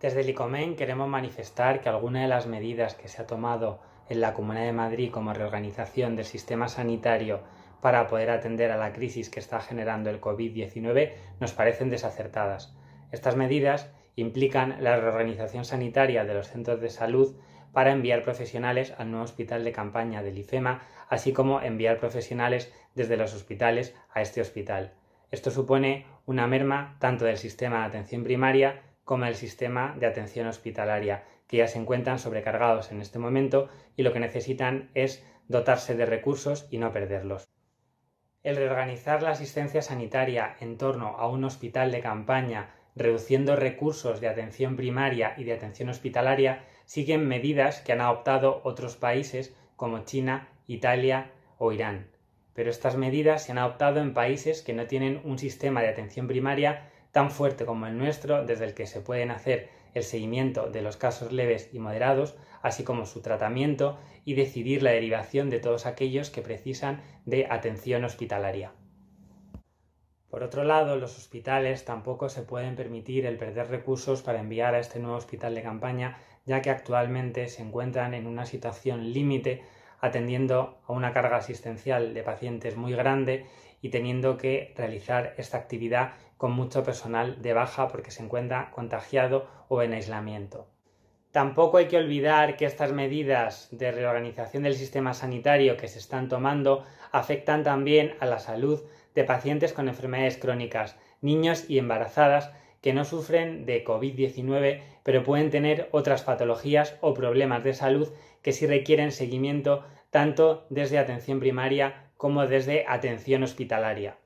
Desde el ICOMEN queremos manifestar que algunas de las medidas que se ha tomado en la Comunidad de Madrid como reorganización del sistema sanitario para poder atender a la crisis que está generando el COVID-19 nos parecen desacertadas. Estas medidas implican la reorganización sanitaria de los centros de salud para enviar profesionales al nuevo hospital de campaña del IFEMA, así como enviar profesionales desde los hospitales a este hospital. Esto supone una merma tanto del sistema de atención primaria como el sistema de atención hospitalaria, que ya se encuentran sobrecargados en este momento y lo que necesitan es dotarse de recursos y no perderlos. El reorganizar la asistencia sanitaria en torno a un hospital de campaña, reduciendo recursos de atención primaria y de atención hospitalaria, siguen medidas que han adoptado otros países como China, Italia o Irán. Pero estas medidas se han adoptado en países que no tienen un sistema de atención primaria tan fuerte como el nuestro, desde el que se pueden hacer el seguimiento de los casos leves y moderados, así como su tratamiento y decidir la derivación de todos aquellos que precisan de atención hospitalaria. Por otro lado, los hospitales tampoco se pueden permitir el perder recursos para enviar a este nuevo hospital de campaña, ya que actualmente se encuentran en una situación límite atendiendo a una carga asistencial de pacientes muy grande y teniendo que realizar esta actividad con mucho personal de baja porque se encuentra contagiado o en aislamiento. Tampoco hay que olvidar que estas medidas de reorganización del sistema sanitario que se están tomando afectan también a la salud de pacientes con enfermedades crónicas, niños y embarazadas que no sufren de COVID-19, pero pueden tener otras patologías o problemas de salud que sí requieren seguimiento tanto desde atención primaria como desde atención hospitalaria.